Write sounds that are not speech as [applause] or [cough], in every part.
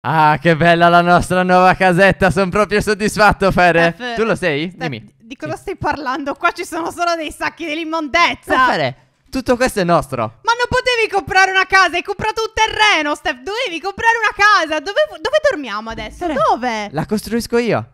Ah, che bella la nostra nuova casetta, sono proprio soddisfatto, Fere. Steph, tu lo sei? Steph, Dimmi. Di cosa sì. stai parlando? Qua ci sono solo dei sacchi dell'immondezza. Ma eh, Fere, tutto questo è nostro. Ma non potevi comprare una casa, hai comprato un terreno, Steph. Dovevi comprare una casa. Dove, dove dormiamo adesso? Fere, dove? La costruisco io.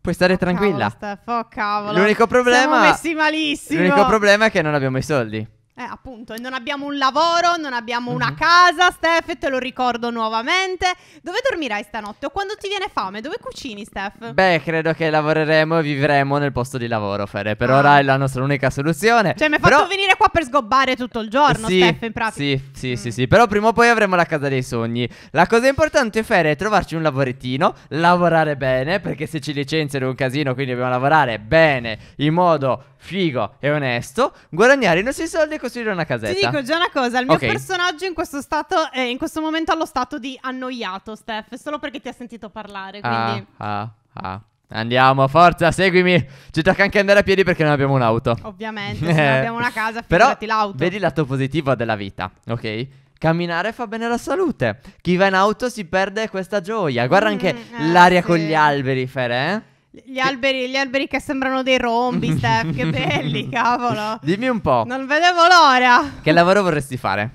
Puoi stare oh, tranquilla. Cavolo, Steph, oh, cavolo. L'unico problema... Siamo messi malissimo. L'unico problema è che non abbiamo i soldi. Eh, appunto, non abbiamo un lavoro, non abbiamo mm-hmm. una mhm. casa, Steph, te lo ricordo nuovamente. Dove dormirai stanotte? O quando ti viene fame, dove cucini, Steph? Beh, credo che lavoreremo e vivremo nel posto di lavoro, Fede. Per ah. ora è la nostra unica soluzione. Cioè, mi hai fatto Però... venire qua per sgobbare tutto il giorno, sì, Steph, in pratica. Sì, sì, mm. sì, sì, però prima o poi avremo la casa dei sogni. La cosa importante, Fer, è trovarci un lavorettino, lavorare bene, perché se ci licenziano è un casino, quindi dobbiamo lavorare bene, in modo figo e onesto, guadagnare i nostri soldi e costruire una casetta. Ti dico già una cosa, il mio okay. personaggio in questo stato è eh, in questo momento allo stato di annoiato, Steph, solo perché ti ha sentito parlare, quindi... Ah, ah, ah. Andiamo, forza, seguimi. Ci tocca anche andare a piedi perché non abbiamo un'auto. Ovviamente, se non abbiamo una casa, [laughs] figurati Però, l'auto. Vedi il lato positivo della vita, ok? Camminare fa bene alla salute. Chi va in auto si perde questa gioia. Guarda mm, anche eh, l'aria sì. con gli alberi, Fer, eh? Gli alberi, gli alberi, che sembrano dei rombi, Steph, che [laughs] belli, cavolo. Dimmi un po'. Non vedevo l'ora. Che lavoro vorresti fare?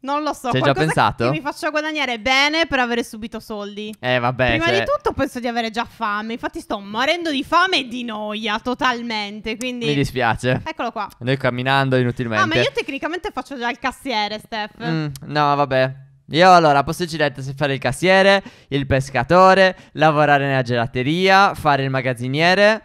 Non lo so. Ci hai già pensato? Che mi faccio guadagnare bene per avere subito soldi. Eh, vabbè. Prima cioè... di tutto penso di avere già fame. Infatti, sto morendo di fame e di noia totalmente. Quindi. Mi dispiace. Eccolo qua. Noi camminando inutilmente. Ah, ma io tecnicamente faccio già il cassiere, Steph. Mm, no, vabbè. Io allora posso decidere se fare il cassiere, il pescatore, lavorare nella gelateria, fare il magazziniere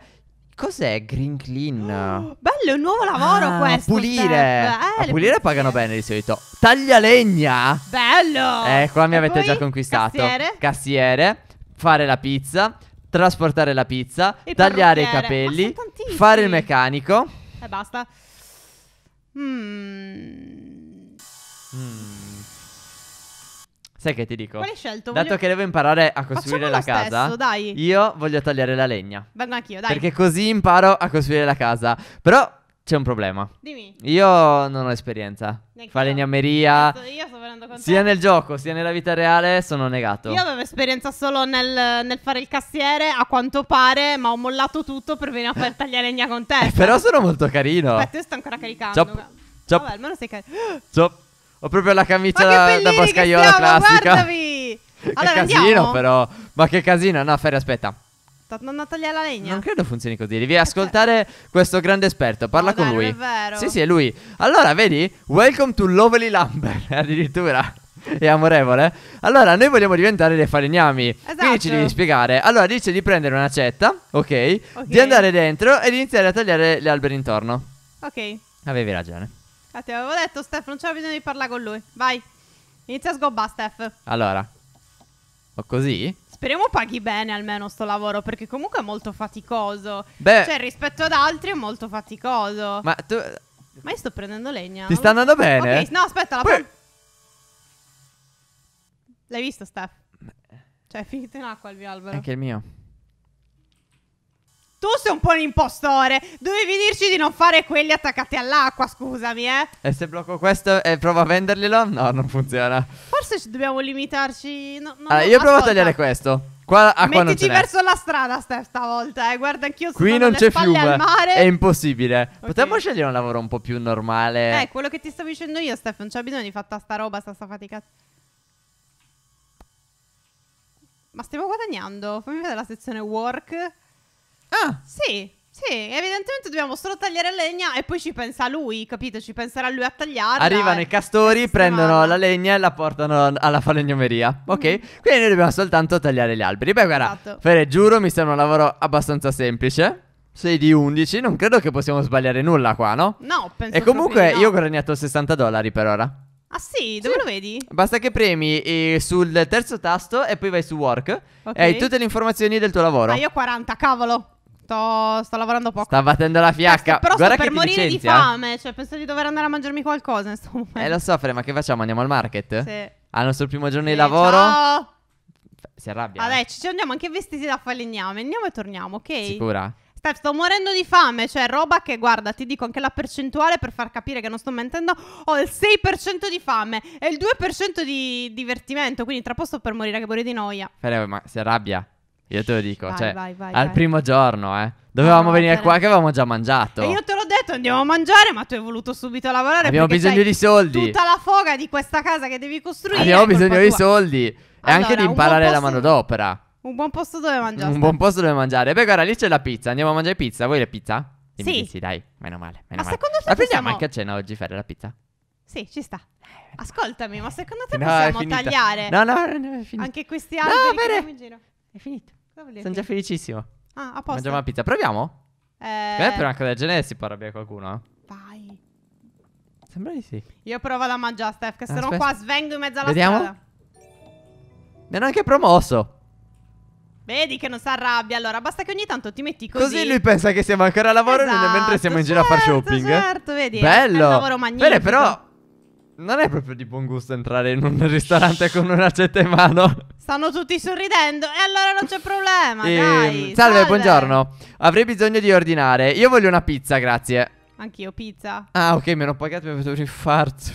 Cos'è Green Clean? Oh, bello, un nuovo lavoro ah, questo. Pulire. Eh, pulire pagano bene di solito. Taglialegna. Bello. Eh, qua mi e avete già conquistato. Cassiere. Cassiere. Fare la pizza. Trasportare la pizza. Il tagliare i capelli. Fare il meccanico. E basta. Mmm. Mm. mm. Sai che ti dico? Quale scelto? Dato che devo imparare a costruire Facciamo la casa, stesso, dai. io voglio tagliare la legna. Vengo anch'io, dai. Perché così imparo a costruire la casa. Però c'è un problema. Dimmi. Io non ho esperienza. Neanche Falegnameria. Io, io sto venendo con te. Sia nel gioco sia nella vita reale sono negato. Io avevo esperienza solo nel, nel fare il cassiere, a quanto pare, ma ho mollato tutto per venire a far tagliare legna con te. eh, [laughs] però cioè. sono molto carino. Aspetta, io sto ancora caricando. Chop. Chop. Vabbè, almeno sei carino. [gasps] Chop. Ho proprio la camicia da, da boscaiola stiamo, classica. Guardami! [laughs] che allora, casino andiamo? però. Ma che casino. No, Ferri, aspetta. Non a tagliare la legna. Non credo funzioni così. Devi eh, eh. ascoltare questo grande esperto. Parla no, con dai, lui. è vero. Sì, sì, è lui. Allora, vedi? Welcome to Lovely Lumber. [laughs] Addirittura. È amorevole. Allora, noi vogliamo diventare dei falegnami. Esatto. Quindi ci esatto. devi spiegare. Allora, dice di prendere una okay, ok? Di andare dentro e di iniziare a tagliare gli alberi intorno. Ok. Avevi ragione. Ah, ti avevo detto, Steph, non c'era bisogno di parlare con lui. Vai. Inizia a sgobba, Steph. Allora. O così? Speriamo paghi bene almeno sto lavoro, perché comunque è molto faticoso. Beh. Cioè, rispetto ad altri è molto faticoso. Ma tu... Ma io sto prendendo legna. Ti sta andando bene? Ok, no, aspetta, la L'hai visto, Steph? Cioè, è finito in acqua il mio albero. Anche il mio tu sei un po' un impostore. Dovevi dirci di non fare quelli attaccati all'acqua, scusami, eh. E se blocco questo e provo a venderglielo? No, non funziona. Forse ci dobbiamo limitarci. No, no, allora, io provo a tagliare questo. Qua, a qua Mettici verso la strada, Steph, stavolta. Eh. Guarda, anch'io sono Qui non c'è fiume. È impossibile. Okay. Potremmo scegliere un lavoro un po' più normale. Eh, quello che ti stavo dicendo io, Steph. Non c'è bisogno di fatta sta roba, sta, sta fatica. Ma stiamo guadagnando. Fammi vedere la sezione work. Ah! Sì. Sì, evidentemente dobbiamo solo tagliare legna e poi ci pensa lui, capito? Ci penserà lui a tagliarla. Arrivano i castori, prendono la legna e la portano alla falegnomeria. Mm. Ok? Mm. Quindi noi dobbiamo soltanto tagliare gli alberi. Beh, guarda, esatto. Fere, giuro, mi sembra un lavoro abbastanza semplice. 6 di 11, non credo che possiamo sbagliare nulla qua, no? No, penso E comunque no. io ho guadagnato 60 dollari per ora. Ah sì? Dove sì. lo vedi? Basta che premi eh, sul terzo tasto e poi vai su work okay. E hai tutte le informazioni del tuo lavoro Ma ah, io 40, cavolo sto, sto lavorando poco. Sta battendo la fiacca. però Guarda sto per morire di fame. Cioè, penso di dover andare a mangiarmi qualcosa in sto momento. Eh, lo so, Fre, ma che facciamo? Andiamo al market? Sì. Al nostro primo giorno sì, di lavoro. Ciao! Si arrabbia. Vabbè, ah, eh. ci andiamo anche vestiti da falegname. Andiamo e torniamo, ok? Sicura? Steph, sto morendo di fame, cioè roba che, guarda, ti dico anche la percentuale per far capire che non sto mentendo, ho il 6% di fame e il 2% di divertimento, quindi tra poco sto per morire che morire di noia. Fereo, ma si arrabbia. Io te lo dico, vai, cioè, vai, vai, al primo giorno, eh. Dovevamo no, venire per... qua che avevamo già mangiato. E io te l'ho detto, andiamo a mangiare, ma tu hai voluto subito lavorare. Abbiamo bisogno di soldi. Tutta la foga di questa casa che devi costruire. Abbiamo bisogno di soldi. E anche di imparare la manodopera. Un buon posto dove mangiare. Un buon posto dove mangiare. Beh, guarda, lì c'è la pizza. Andiamo a mangiare pizza. Vuoi la pizza? Dimmi sì. sì, dai. Meno male. Meno ma male. secondo te. La prendiamo anche a cena oggi, Fede, la pizza? Sì, ci sta. Ascoltami, ma secondo te no, possiamo tagliare? No, no, no, è finito. Anche questi alberi no, che in giro? È finito. Sono già felicissimo. Ah, a posto. Mangiamo la pizza. Proviamo? Eh... Beh, per una cosa del genere si può arrabbiare qualcuno. Eh. Vai. Sembra di sì. Io provo a mangiare, Steph, che ah, se no qua svengo in mezzo alla Vediamo? strada. Mi hanno anche promosso. Vedi che non si arrabbia, allora basta che ogni tanto ti metti così. Così lui pensa che siamo ancora a lavoro esatto, mentre siamo in giro a fare certo, shopping. Certo, vedi. Bello. È un lavoro magnifico. Bene, però non è proprio di buon gusto entrare in un ristorante con una in mano. Stanno tutti sorridendo e allora non c'è problema, e... Ehm, dai. Salve, salve, buongiorno. Avrei bisogno di ordinare. Io voglio una pizza, grazie. Anch'io pizza. Ah, ok, me l'ho pagato e mi ho fatto un infarto.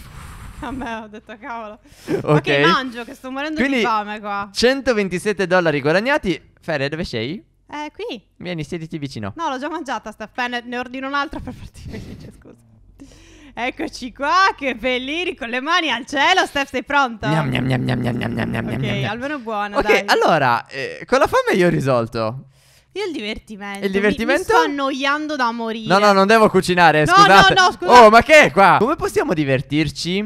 [laughs] Vabbè, ho detto cavolo. Ok, okay mangio che sto morendo Quindi, di fame qua. 127 dollari guadagnati. Feria, dove sei? Eh, qui. Vieni, siediti vicino. No, l'ho già mangiata sta ne ordino un'altra per farti felice, scusa. Eccoci qua, che bellini, con le mani al cielo. Steph, sei pronto? Miam, miam, miam, miam, miam, miam, miam, miam, ok, almeno buono, Ok, dai. allora, eh, con la fame io ho risolto. Io il divertimento. Il divertimento? Mi, mi sto annoiando da morire. No, no, non devo cucinare, no, scusate. No, no, scusate. Oh, ma che è qua? Come possiamo divertirci?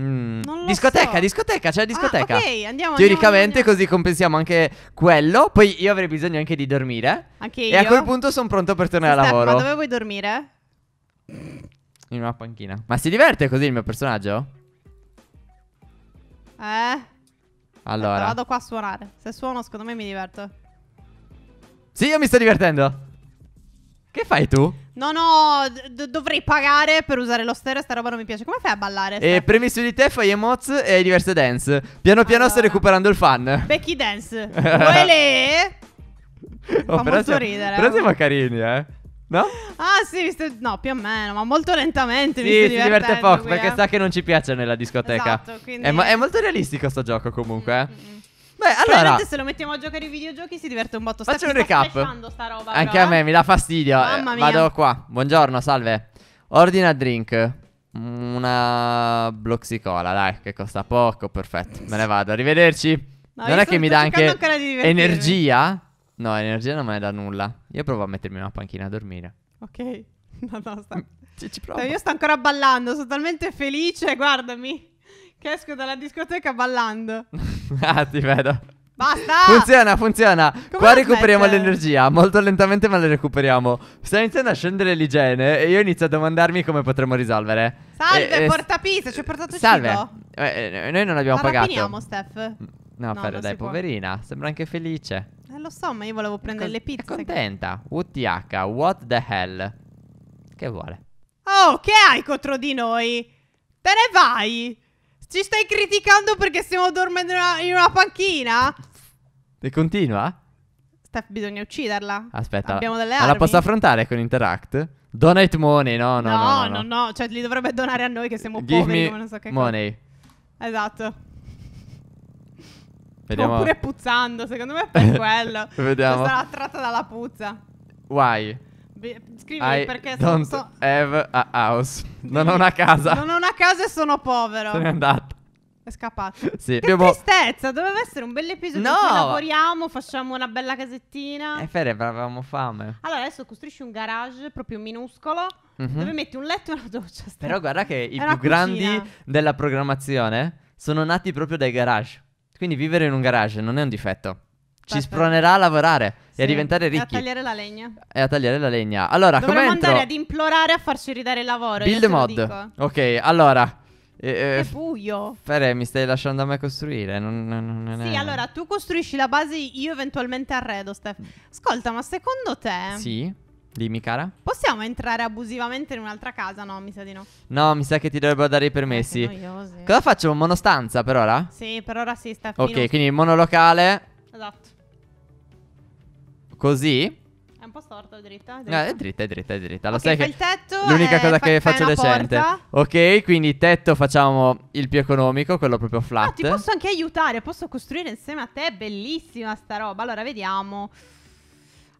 Mm. Discoteca, so. discoteca, c'è cioè discoteca. Ah, ok, andiamo. Teoricamente andiamo, andiamo. così compensiamo anche quello. Poi io avrei bisogno anche di dormire. Anche io. E a quel punto sono pronto per tornare sì, a Steph, lavoro. Ma dove vuoi dormire? in una panchina. Ma si diverte così il mio personaggio? Eh. Allora. vado qua a suonare. Se suono, secondo me mi diverto. Sì, io mi sto divertendo. Che fai tu? No, no, dovrei pagare per usare lo stereo, sta roba non mi piace. Come fai a ballare? Sta? E premi su di te, fai emoz e hai diverse dance. Piano piano allora. sto recuperando il fan. Becky dance. Quelle... [laughs] oh, Fa però molto siamo, ridere. Però eh. siamo carini, eh. No? Ah sì, visto... no, più o meno, ma molto lentamente. Sì, mi si diverte poco perché eh. sa che non ci piace nella discoteca. Esatto, quindi... è, è molto realistico sto gioco comunque. Mm-hmm. Beh, allora. se lo mettiamo a giocare i videogiochi si diverte un botto. Faccio un recap. Roba, Anche però, a me eh? mi dà fastidio. Eh. Mamma mia. Vado qua. Buongiorno, salve. Ordina drink. Una bloxicola, dai, che costa poco, perfetto. Me ne vado, arrivederci. No, non è che mi dà anche energia No, l'energia non è da nulla. Io provo a mettermi una panchina a dormire. Ok. [laughs] No, no, sta... ci, ci provo. Cioè, io sto ancora ballando, sono talmente felice, guardami. Che esco dalla discoteca ballando. [laughs] ah, ti vedo. Basta! Funziona, funziona. Come Qua recuperiamo mette? l'energia. Molto lentamente, ma la recuperiamo. Sta iniziando a scendere l'igiene. E io inizio a domandarmi come potremmo risolvere. Salve, eh, porta pizza. Ci ha portato salve. Eh, noi non abbiamo ma pagato. Ma Steph. No, no per, dai, poverina. Sembra anche felice. Eh, lo so, ma io volevo prendere le pizze. È contenta. WTH, what the hell? Che vuole? Oh, che hai contro di noi? Te ne vai? Ci stai criticando perché stiamo dormendo in una, in una panchina? E continua? Steph, bisogna ucciderla. Aspetta. Abbiamo delle armi. Ma la posso affrontare con Interact? Donate money, no, no, no. No, no, no, no. cioè li dovrebbe donare a noi che siamo Give poveri, come non so che money. cosa. Esatto. Vediamo. Oppure puzzando, secondo me è per [laughs] quello. Vediamo. Sarà attratta dalla puzza. Why? scrivi perché don't so, have a house. Non ho una casa. Non ho una casa e sono povero. Sono andato. È scappato. [laughs] Sì, che abbiamo... tristezza, doveva essere un bel episodio no. lavoriamo, facciamo una bella casettina. E eh, Fere, avevamo fame. Allora adesso costruisci un garage proprio minuscolo mm-hmm. dove metti un letto e una doccia. Però guarda che i più cucina. grandi della programmazione sono nati proprio dai garage. Quindi vivere in un garage non è un difetto. Ci Perfetto. spronerà a lavorare sì, e a diventare ricchi. E a tagliare la legna. E a tagliare la legna. Allora, come Dovremmo entro... andare ad implorare a farci ridare il lavoro. Build mod. Ok, allora. Eh, eh che buio. Fere, mi stai lasciando a me costruire. Non, non, non sì, è... allora tu costruisci la base, io eventualmente arredo, Steph. Ascolta, ma secondo te. Sì. Dimmi, cara. Possiamo entrare abusivamente in un'altra casa? No, mi sa di no. No, mi sa che ti dovrebbero dare i permessi. Eh, Cosa facciamo? Monostanza per ora? Sì, per ora sì, sta Ok, quindi monolocale. Esatto. Così? È un po' storto, è dritta. È dritta, eh, è dritta, è dritta. È dritta. Lo okay, sai che il tetto l'unica eh, cosa fa, che faccio decente. Porta. Ok, quindi tetto facciamo il più economico, quello proprio flat. No, ah, ti posso anche aiutare, posso costruire insieme a te, È bellissima sta roba. Allora, vediamo.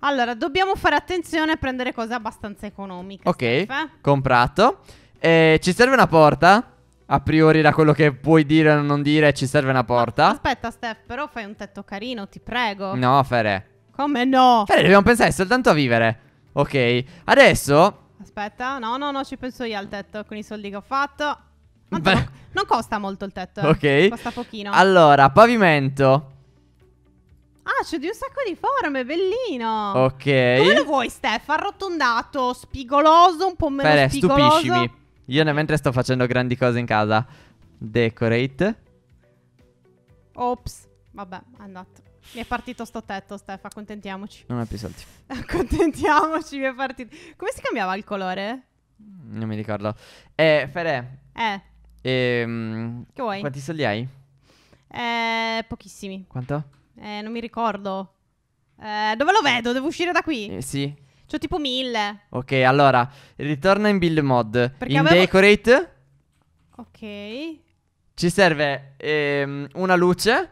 Allora, dobbiamo fare attenzione a prendere cose abbastanza economiche. Ok, Steph, eh. comprato. Eh, ci serve una porta? A priori da quello che puoi dire o non dire, ci serve una porta. Aspetta, Steph, però fai un tetto carino, ti prego. No, Fere. Come no? Fere, dobbiamo pensare soltanto a vivere. Ok, adesso... Aspetta, no, no, no, ci penso io al tetto con i soldi che ho fatto. Tanto non costa molto il tetto. Eh. Ok. Costa pochino. Allora, pavimento capace di un sacco di forme, bellino. Ok. Come lo vuoi, Steph? Arrotondato, spigoloso, un po' meno Bene, spigoloso. stupiscimi. Io ne mentre sto facendo grandi cose in casa. Decorate. Ops. Vabbè, è andato. Mi è partito sto tetto, Steph, accontentiamoci. Non ho più soldi. [laughs] accontentiamoci, mi è partito. Come si cambiava il colore? Non mi ricordo. Eh, Fere. Eh. Ehm, che vuoi? Quanti soldi hai? Eh, pochissimi. Quanto? Eh, non mi ricordo. Eh, dove lo vedo? Devo uscire da qui? Eh, sì. C'ho tipo mille. Ok, allora, ritorna in build mod. Perché in avevo... decorate. Ok. Ci serve ehm, una luce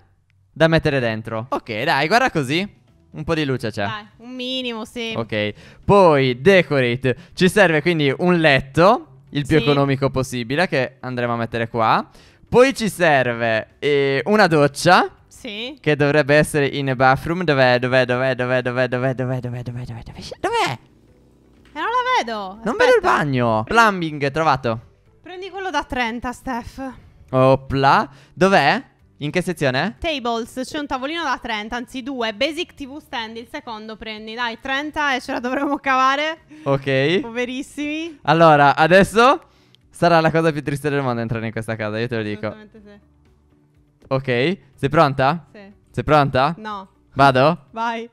da mettere dentro. Ok, dai, guarda così. Un po' di luce c'è. Dai, un minimo, sì. Ok. Poi decorate. Ci serve quindi un letto, il più sì. economico possibile, che andremo a mettere qua. Poi ci serve eh, una doccia. Sì. Che dovrebbe essere in bathroom. Dov'è? Dov'è? Dov'è? Dov'è? Dov'è? Dov'è? Dov'è? Dov'è? Dov'è? Dov'è? Dov'è? Eh, non la vedo. Non vedo il bagno. Plumbing, trovato. Prendi quello da 30, Steph. Opla. Dov'è? In che sezione? Tables, c'è un tavolino da 30, anzi due. Basic TV stand, il secondo prendi. Dai, 30 e ce la dovremmo cavare. Ok. Poverissimi. Allora, adesso sarà la cosa più triste del mondo entrare in questa casa, io te lo dico. Assolutamente sì. Ok. Sei pronta? Sì. Sei pronta? No. Vado? Vai.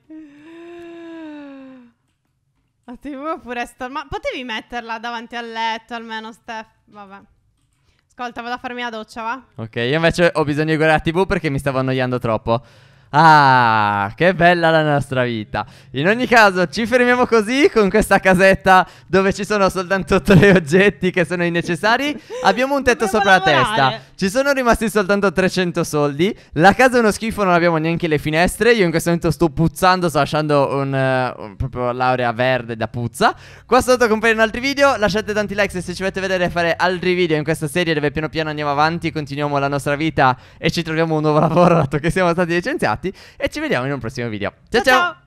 Attimo pure sto... Ma potevi metterla davanti al letto almeno, Steph? Vabbè. Ascolta, vado a farmi la doccia, va? Ok, io invece ho bisogno di guardare la tv perché mi stavo annoiando troppo. Ah, che bella la nostra vita. In ogni caso, ci fermiamo così con questa casetta dove ci sono soltanto tre oggetti che sono innecessari. Abbiamo un tetto sopra lavorare. la testa. Ci sono rimasti soltanto 300 soldi. La casa è uno schifo, non abbiamo neanche le finestre. Io in questo momento sto puzzando, sto lasciando un, eh, un proprio l'aurea verde da puzza. Qua sotto compaiono altri video. Lasciate tanti like se ci volete vedere fare altri video in questa serie dove piano piano andiamo avanti, continuiamo la nostra vita e ci troviamo un nuovo lavoro dato che siamo stati licenziati e ci vediamo in un prossimo video. ciao! ciao. ciao.